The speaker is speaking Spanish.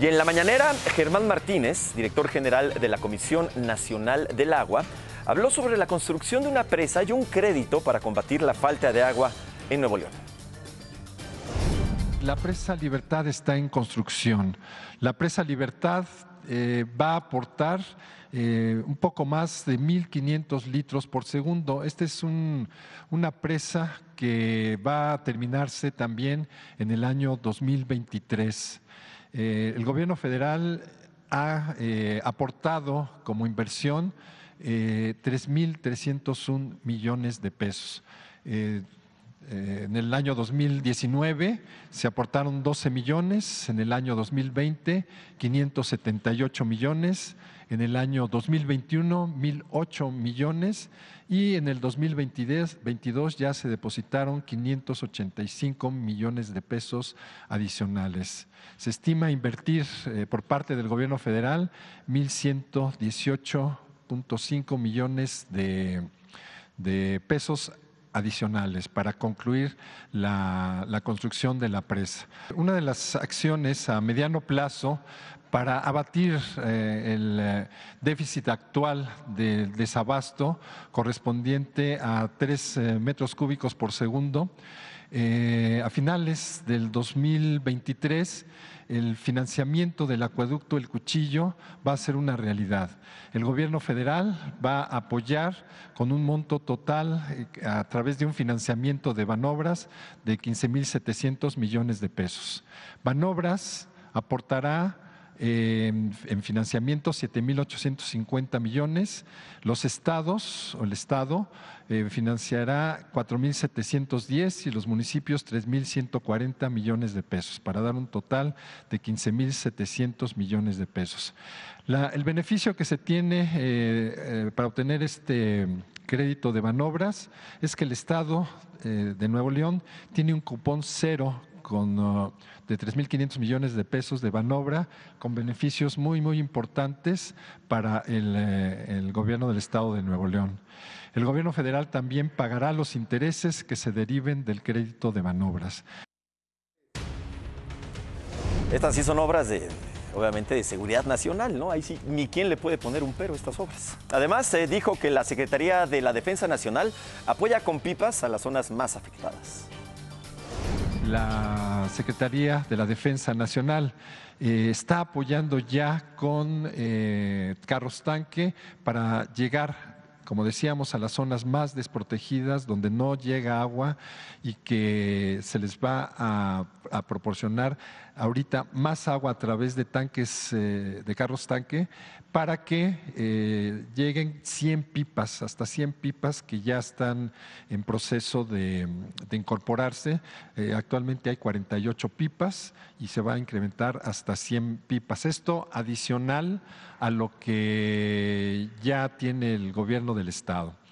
Y en la mañanera, Germán Martínez, director general de la Comisión Nacional del Agua, habló sobre la construcción de una presa y un crédito para combatir la falta de agua en Nuevo León. La presa Libertad está en construcción. La presa Libertad eh, va a aportar eh, un poco más de 1.500 litros por segundo. Esta es una presa que va a terminarse también en el año 2023. Eh, el gobierno federal ha eh, aportado como inversión eh, 3.301 millones de pesos. Eh, eh, en el año 2019 se aportaron 12 millones, en el año 2020 578 millones, en el año 2021 1.008 millones y en el 2022 ya se depositaron 585 millones de pesos adicionales. Se estima invertir eh, por parte del gobierno federal 1.118.5 millones de, de pesos adicionales para concluir la, construcción de la presa. Una de las acciones a mediano plazo para abatir eh, el eh, déficit actual del desabasto correspondiente a 3 eh, metros cúbicos por segundo. a finales del 2023, el financiamiento del acueducto El Cuchillo va a ser una realidad. El gobierno federal va a apoyar con un monto total a través de un financiamiento de Banobras de 15.700 millones de pesos. Banobras aportará en, financiamiento 7.850 millones. Los estados o el estado eh, financiará 4.710 y los municipios 3.140 millones de pesos, para dar un total de 15.700 millones de pesos. el beneficio que se tiene eh, eh, para obtener este crédito de manobras es que el Estado de Nuevo León tiene un cupón cero con, uh, de 3.500 millones de pesos de manobra con beneficios muy, muy importantes para eh, el, gobierno del Estado de Nuevo León. El gobierno federal también pagará los intereses que se deriven del crédito de manobras. Estas sí son obras de, obviamente, de seguridad nacional, ¿no? Ahí sí, ni quién le puede poner un pero a estas obras. Además, se dijo que la Secretaría de la Defensa Nacional apoya con pipas a las zonas más afectadas la Secretaría de la Defensa Nacional eh, está apoyando ya con eh, carros tanque para llegar como decíamos, a las zonas más desprotegidas donde no llega agua y que se les va a, proporcionar ahorita más agua a través de tanques, eh, de carros tanque, para que eh, lleguen 100 pipas, hasta 100 pipas que ya están en proceso de, incorporarse. Eh, actualmente hay 48 pipas y se va a incrementar hasta 100 pipas. Esto adicional a lo que ya tiene el gobierno de do Estado.